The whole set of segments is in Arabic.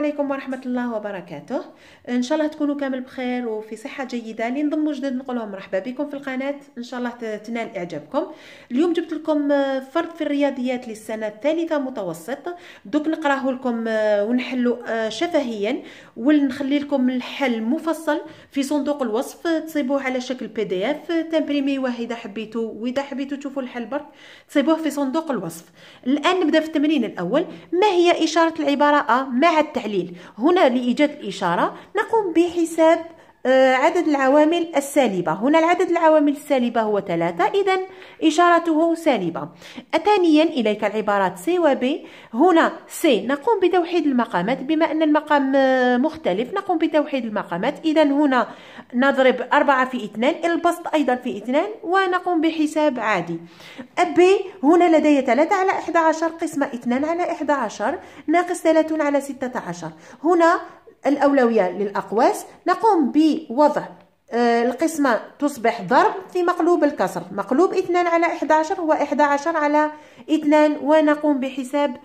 عليكم ورحمة الله وبركاته إن شاء الله تكونوا كامل بخير وفي صحة جيدة اللي جديد نقولهم مرحبا بكم في القناة إن شاء الله تنال إعجابكم اليوم جبت لكم آه، فرض في الرياضيات للسنة الثالثة متوسط دوك نقراه لكم آه، ونحلو آه، شفهيا ونخلي لكم الحل مفصل في صندوق الوصف تصيبوه على شكل بي دي اف تمبريميوه إذا حبيتو وإذا حبيتو تشوفوا الحل برك تصيبوه في صندوق الوصف الآن نبدأ في التمرين الأول ما هي إشارة العبارة أ مع التعليم التحليل هنا لإيجاد الإشارة نقوم بحساب آه، عدد العوامل السالبة هنا العدد العوامل السالبة هو ثلاثة إذا إشارته سالبة ثانيا إليك العبارات سي وب هنا سي نقوم بتوحيد المقامات بما أن المقام آه، مختلف نقوم بتوحيد المقامات إذا هنا نضرب أربعة في اثنان البسط أيضا في اثنان ونقوم بحساب عادي بي هنا لدي ثلاثة على 11 قسمة اثنان على 11 ناقص ثلاثون على 16 هنا الأولوية للأقواس نقوم بوضع آه، القسمة تصبح ضرب في مقلوب الكسر مقلوب 2 على 11 هو 11 على 2 ونقوم بحساب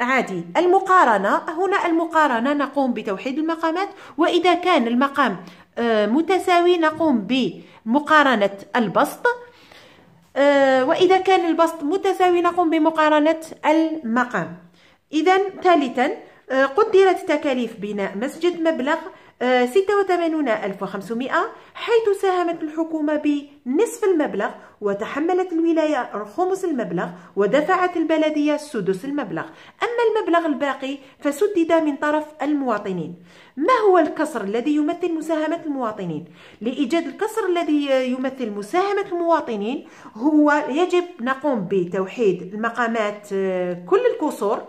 عادي المقارنة هنا المقارنة نقوم بتوحيد المقامات وإذا كان المقام آه، متساوي نقوم بمقارنة البسط آه، وإذا كان البسط متساوي نقوم بمقارنة المقام إذا ثالثا قدرت تكاليف بناء مسجد مبلغ 86500 آه، حيث ساهمت الحكومة بنصف المبلغ وتحملت الولاية خمس المبلغ ودفعت البلدية سدس المبلغ أما المبلغ الباقي فسدد من طرف المواطنين ما هو الكسر الذي يمثل مساهمة المواطنين؟ لإيجاد الكسر الذي يمثل مساهمة المواطنين هو يجب نقوم بتوحيد المقامات آه، كل الكسور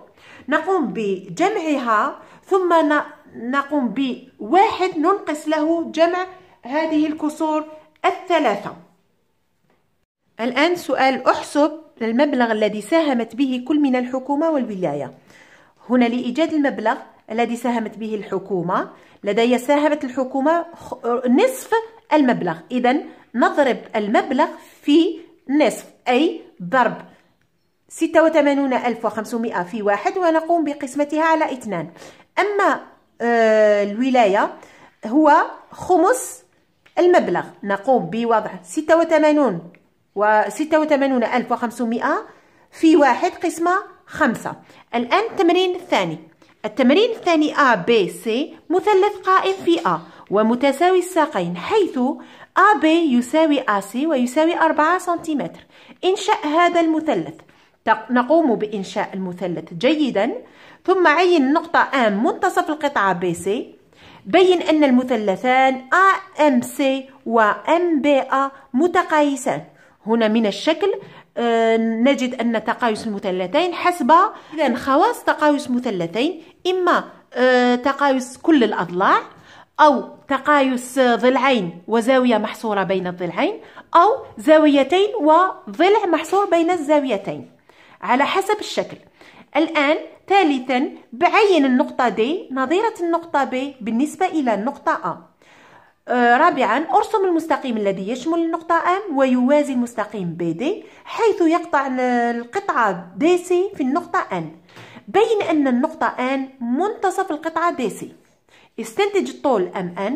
نقوم بجمعها ثم نقوم بواحد ننقص له جمع هذه الكسور الثلاثة الآن سؤال أحسب المبلغ الذي ساهمت به كل من الحكومة والولاية هنا لإيجاد المبلغ الذي ساهمت به الحكومة لدي ساهمت الحكومة نصف المبلغ إذا نضرب المبلغ في نصف أي ضرب 86500 في واحد ونقوم بقسمتها على اثنان أما آه، الولاية هو خمس المبلغ نقوم بوضع 86 و 86500 في واحد قسمة خمسة الآن التمرين الثاني التمرين الثاني A B C مثلث قائم في A ومتساوي الساقين حيث AB يساوي AC ويساوي 4 سنتيمتر انشأ هذا المثلث نقوم بإنشاء المثلث جيدا ثم عين نقطة M منتصف القطعة BC بين أن المثلثان AMC و MBA متقايسان هنا من الشكل آه، نجد أن تقايس المثلثين حسب إذا خواص تقايس مثلثين إما آه، تقايس كل الأضلاع أو تقايس ضلعين وزاوية محصورة بين الضلعين أو زاويتين وضلع محصور بين الزاويتين على حسب الشكل الآن ثالثا بعين النقطة D نظيرة النقطة B بالنسبة إلى النقطة A آه، رابعا ارسم المستقيم الذي يشمل النقطة M ويوازي المستقيم BD حيث يقطع القطعة DC في النقطة N بين أن النقطة N منتصف القطعة DC استنتج الطول MN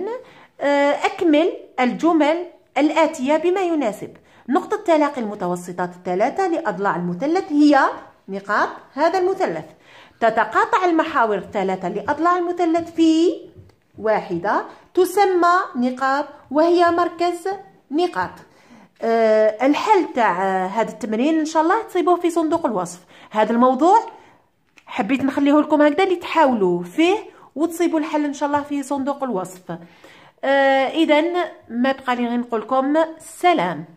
آه، أكمل الجمل الآتية بما يناسب نقطة تلاقي المتوسطات الثلاثة لأضلاع المثلث هي نقاط هذا المثلث تتقاطع المحاور الثلاثة لأضلاع المثلث في واحدة تسمى نقاط وهي مركز نقاط أه الحل تاع آه، هذا التمرين ان شاء الله تصيبوه في صندوق الوصف هذا الموضوع حبيت نخليه لكم هكذا اللي تحاولوا فيه وتصيبوا الحل ان شاء الله في صندوق الوصف أه اذا ما بقى لي غير نقول لكم سلام